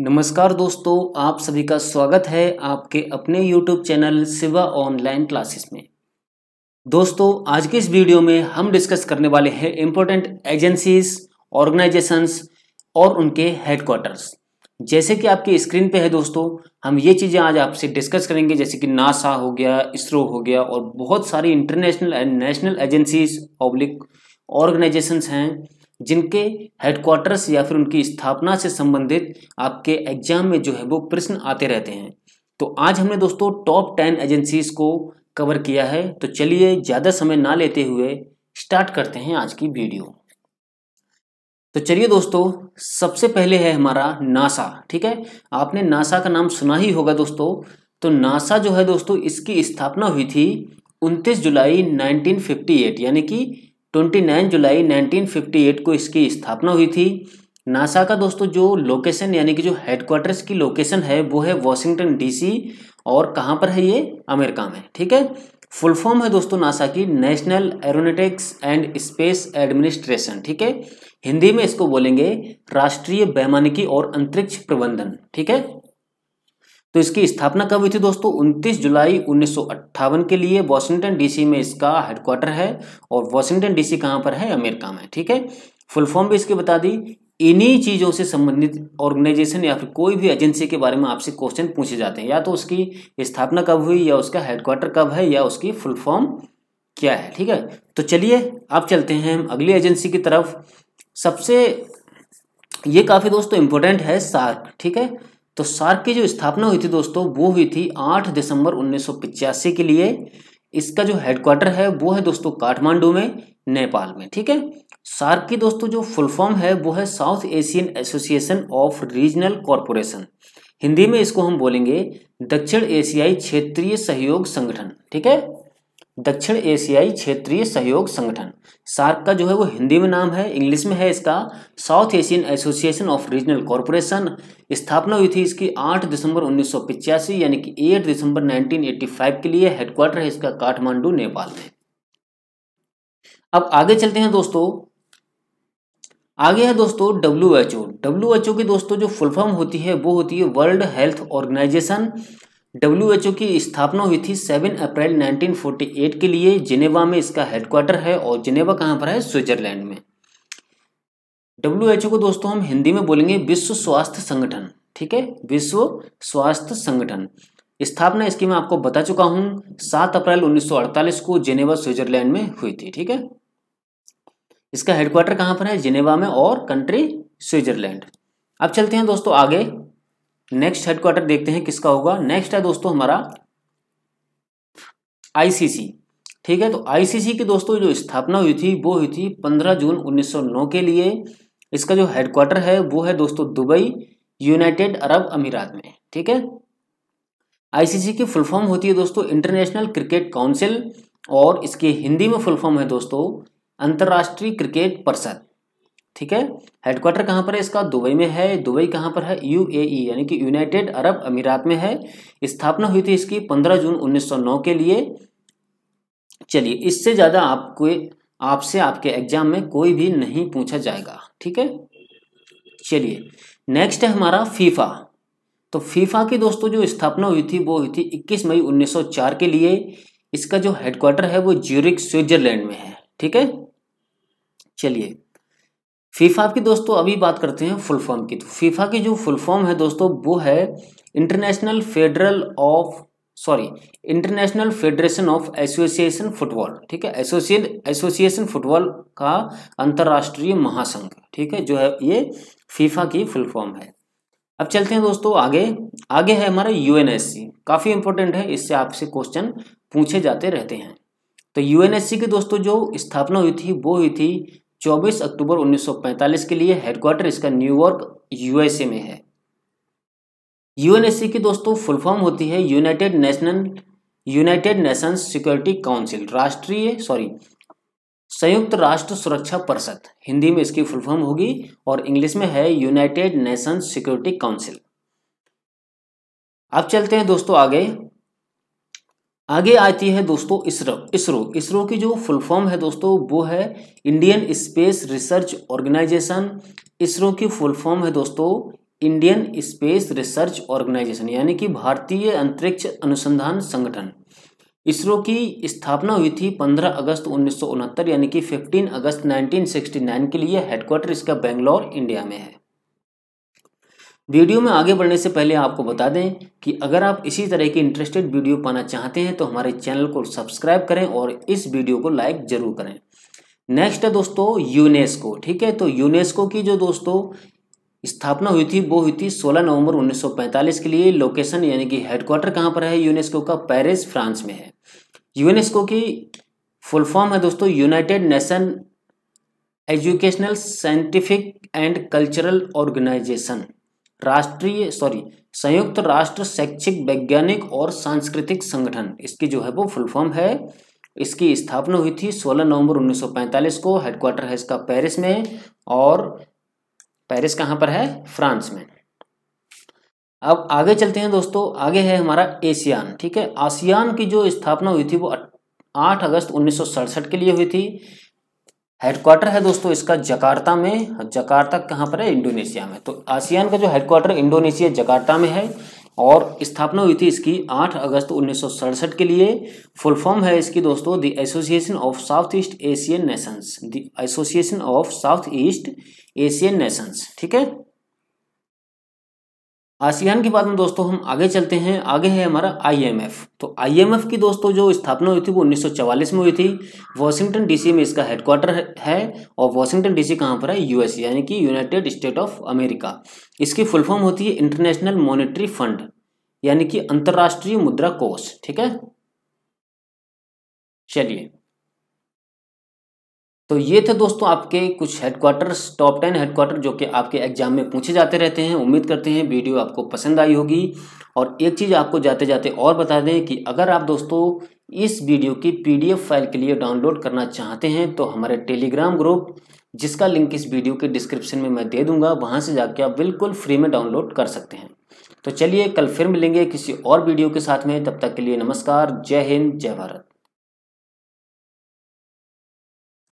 नमस्कार दोस्तों आप सभी का स्वागत है आपके अपने YouTube channel Shiva online classes में दोस्तों आज के इस वीडियो में हम डिस्कस करने वाले हैं इम्पोर्टेंट एजेंसीज ऑर्गेनाइजेशंस और उनके हेडक्वार्टर्स जैसे कि आपकी स्क्रीन पे है दोस्तों हम ये चीज़ें आज आपसे डिस्कस करेंगे जैसे कि नासा हो गया इसरो हो गया और बहुत सारी international and national agencies public organisations हैं जिनके हेडक्वार्टर्स या फिर उनकी स्थापना से संबंधित आपके एग्जाम में जो है वो प्रश्न आते रहते हैं तो आज हमने दोस्तों टॉप टेन एजेंसीज को कवर किया है तो चलिए ज़्यादा समय ना लेते हुए स्टार्ट करते हैं आज की वीडियो तो चलिए दोस्तों सबसे पहले है हमारा नासा ठीक है आपने नासा का नाम सुना ही होगा दोस्तों तो नासा जो है दोस्तों इसकी स्थापना हुई थी 29 जुलाई 1958 यानी कि 29 जुलाई 1958 को इसकी स्थापना हुई थी नासा का दोस्तों जो लोकेशन यानी कि जो हेडक्वार्टर्स की लोकेशन है वो है वॉशिंगटन डीसी और कहाँ पर है ये अमेरिका में ठीक है फुल फॉर्म है दोस्तों नासा की national aeronautics and space administration ठीक है हिंदी में इसको बोलेंगे राष्ट्रीय वैमानिकी और अंतरिक्ष प्रबंधन ठीक है तो इसकी स्थापना कब हुई थी दोस्तों उनतीस जुलाई उन्नीस के लिए वॉशिंगटन डीसी में इसका हेडक्वार्टर है और वॉशिंगटन डीसी कहाँ पर है अमेरिका में ठीक है फुल फॉर्म भी इसकी बता दी इन्हीं चीज़ों से संबंधित ऑर्गेनाइजेशन या फिर कोई भी एजेंसी के बारे में आपसे क्वेश्चन पूछे जाते हैं या तो उसकी स्थापना कब हुई या उसका हेडक्वार्टर कब है या उसकी फुल फॉर्म क्या है ठीक है तो चलिए आप चलते हैं हम अगली एजेंसी की तरफ सबसे ये काफ़ी दोस्तों इम्पोर्टेंट है सार्क ठीक है तो सार्क की जो स्थापना हुई थी दोस्तों वो हुई थी 8 दिसंबर उन्नीस के लिए इसका जो हेडक्वार्टर है वो है दोस्तों काठमांडू में नेपाल में ठीक है सार्क की दोस्तों जो फुल फॉर्म है वो है south Asian association of regional corporation Hindi में इसको हम बोलेंगे दक्षिण एशियाई क्षेत्रीय सहयोग संगठन ठीक है दक्षिण एशियाई क्षेत्रीय सहयोग संगठन सार्क का जो है वो हिंदी में नाम है इंग्लिश में है इसका south Asian association of regional corporation स्थापना हुई थी इसकी 8 दिसंबर उन्नीस यानी कि 8 दिसंबर 1985 के लिए हेडक्वार्टर है इसका काठमांडू नेपाल में अब आगे चलते हैं दोस्तों आगे है दोस्तों W H O W H O की दोस्तों जो फुलफॉर्म होती है वो होती है वर्ल्ड हेल्थ ऑर्गेनाइजेशन डब्ल्यू की स्थापना हुई थी 7 अप्रैल 1948 के लिए जिनेवा में इसका हेडक्वार्टर है और जिनेवा कहाँ पर है स्विट्जरलैंड में डब्ल्यू को दोस्तों हम हिंदी में बोलेंगे विश्व स्वास्थ्य संगठन ठीक है विश्व स्वास्थ्य संगठन स्थापना इसकी मैं आपको बता चुका हूं 7 अप्रैल 1948 को जिनेवा स्विट्जरलैंड में हुई थी ठीक है इसका हेडक्वार्टर कहाँ पर है जिनेवा में और कंट्री स्विट्जरलैंड अब चलते हैं दोस्तों आगे नेक्स्ट हेडक्वार्टर देखते हैं किसका होगा नेक्स्ट है दोस्तों हमारा आईसीसी ठीक है तो आईसीसी की दोस्तों जो स्थापना हुई थी वो हुई थी 15 जून 1909 के लिए इसका जो हेडक्वार्टर है वो है दोस्तों दुबई यूनाइटेड अरब अमीरात में ठीक है आईसीसी की फुल फॉर्म होती है दोस्तों इंटरनेशनल क्रिकेट काउंसिल और इसके हिंदी में फुल फॉर्म है दोस्तों अंतर्राष्ट्रीय क्रिकेट परिषद ठीक है हेडक्वार्टर कहाँ पर है इसका दुबई में है दुबई कहाँ पर है यूएई e, यानी कि यूनाइटेड अरब अमीरात में है स्थापना हुई थी इसकी 15 जून 1909 के लिए चलिए इससे ज़्यादा आपको आपसे आपके एग्जाम में कोई भी नहीं पूछा जाएगा ठीक है चलिए नेक्स्ट है हमारा फीफा तो फीफा की दोस्तों जो स्थापना हुई थी वो हुई थी 21 मई 1904 के लिए इसका जो हेडक्वार्टर है वो ज्यूरिक स्विट्जरलैंड में है ठीक है चलिए फीफा की दोस्तों अभी बात करते हैं फुल फॉर्म की तो फीफा की जो फुल फॉर्म है दोस्तों वो है international federal of sorry international federation of association football ठीक है एसोसिएट एसोसिएशन फुटबॉल का अंतर्राष्ट्रीय महासंघ ठीक है जो है ये फीफा की फुल फॉर्म है अब चलते हैं दोस्तों आगे आगे है हमारा यूएनएससी काफ़ी इंपॉर्टेंट है इससे आपसे क्वेश्चन पूछे जाते रहते हैं तो यूएनएससी की दोस्तों जो स्थापना हुई थी वो हुई थी 24 अक्टूबर 1945 के लिए हेडक्वार्टर इसका न्यूयॉर्क यूएसए में है यूएनएससी की दोस्तों फुल फॉर्म होती है united national united nations security council राष्ट्रीय सॉरी संयुक्त राष्ट्र सुरक्षा परिषद हिंदी में इसकी फुल फॉर्म होगी और इंग्लिश में है यूनाइटेड नेशंस सिक्योरिटी काउंसिल अब चलते हैं दोस्तों आगे आगे आती है दोस्तों इसरो इसरो इसरो की जो फुल फॉर्म है दोस्तों वो है Indian space research organisation ISRO की फुल फॉर्म है दोस्तों इंडियन स्पेस रिसर्च ऑर्गेनाइजेशन यानी कि भारतीय अंतरिक्ष अनुसंधान संगठन इसरो की स्थापना हुई थी 15 अगस्त उन्नीस यानी कि 15 अगस्त 1969 के लिए हेडक्वार्टर इसका बेंगलोर इंडिया में है वीडियो में आगे बढ़ने से पहले आपको बता दें कि अगर आप इसी तरह की इंटरेस्टेड वीडियो पाना चाहते हैं तो हमारे चैनल को सब्सक्राइब करें और इस वीडियो को लाइक ज़रूर करें नेक्स्ट है दोस्तों यूनेस्को ठीक है तो यूनेस्को की जो दोस्तों स्थापना हुई थी वो हुई थी 16 नवंबर 1945 के लिए लोकेशन यानी कि हेडक्वार्टर कहाँ पर है यूनेस्को का पेरिस फ्रांस में है यूनेस्को की फुल फॉर्म है दोस्तों united nation educational scientific and cultural organisation राष्ट्रीय सॉरी संयुक्त राष्ट्र शैक्षिक वैज्ञानिक और सांस्कृतिक संगठन इसकी जो है वो फुल फॉर्म है इसकी स्थापना हुई थी 16 नवंबर 1945 को हेडक्वार्टर है इसका पेरिस में और पेरिस कहां पर है फ्रांस में अब आगे चलते हैं दोस्तों आगे है हमारा एशियान ठीक है आसियान की जो स्थापना हुई थी वो 8 अगस्त उन्नीस के लिए हुई थी हेडक्वार्टर है दोस्तों इसका जकार्ता में जकार्ता कहाँ पर है इंडोनेशिया में तो आसियान का जो हेडक्वार्टर इंडोनेशिया जकार्ता में है और स्थापना हुई थी इसकी 8 अगस्त उन्नीस के लिए फुल फॉर्म है इसकी दोस्तों the association of south east Asian nations the association of south east Asian nations ठीक है आसियान की बात में दोस्तों हम आगे चलते हैं आगे है हमारा आईएमएफ तो आईएमएफ की दोस्तों जो स्थापना हुई थी वो 1944 में हुई थी वॉशिंगटन डीसी में इसका हेडक्वार्टर है और वॉशिंगटन डीसी कहाँ पर है यूएस यानी कि यूनाइटेड स्टेट ऑफ अमेरिका इसकी फुल फॉर्म होती है इंटरनेशनल मॉनिटरी फंड यानी कि अंतर्राष्ट्रीय मुद्रा कोष ठीक है चलिए तो ये थे दोस्तों आपके कुछ हेडक्वार्टर्स टॉप टेन हेडक्वार्टर जो कि आपके एग्जाम में पूछे जाते रहते हैं उम्मीद करते हैं वीडियो आपको पसंद आई होगी और एक चीज़ आपको जाते जाते और बता दें कि अगर आप दोस्तों इस वीडियो की पीडीएफ फाइल के लिए डाउनलोड करना चाहते हैं तो हमारे टेलीग्राम ग्रुप जिसका लिंक इस वीडियो के डिस्क्रिप्शन में मैं दे दूंगा वहाँ से जाके आप बिल्कुल फ्री में डाउनलोड कर सकते हैं तो चलिए कल फिर मिलेंगे किसी और वीडियो के साथ में तब तक के लिए नमस्कार जय हिंद जय भारत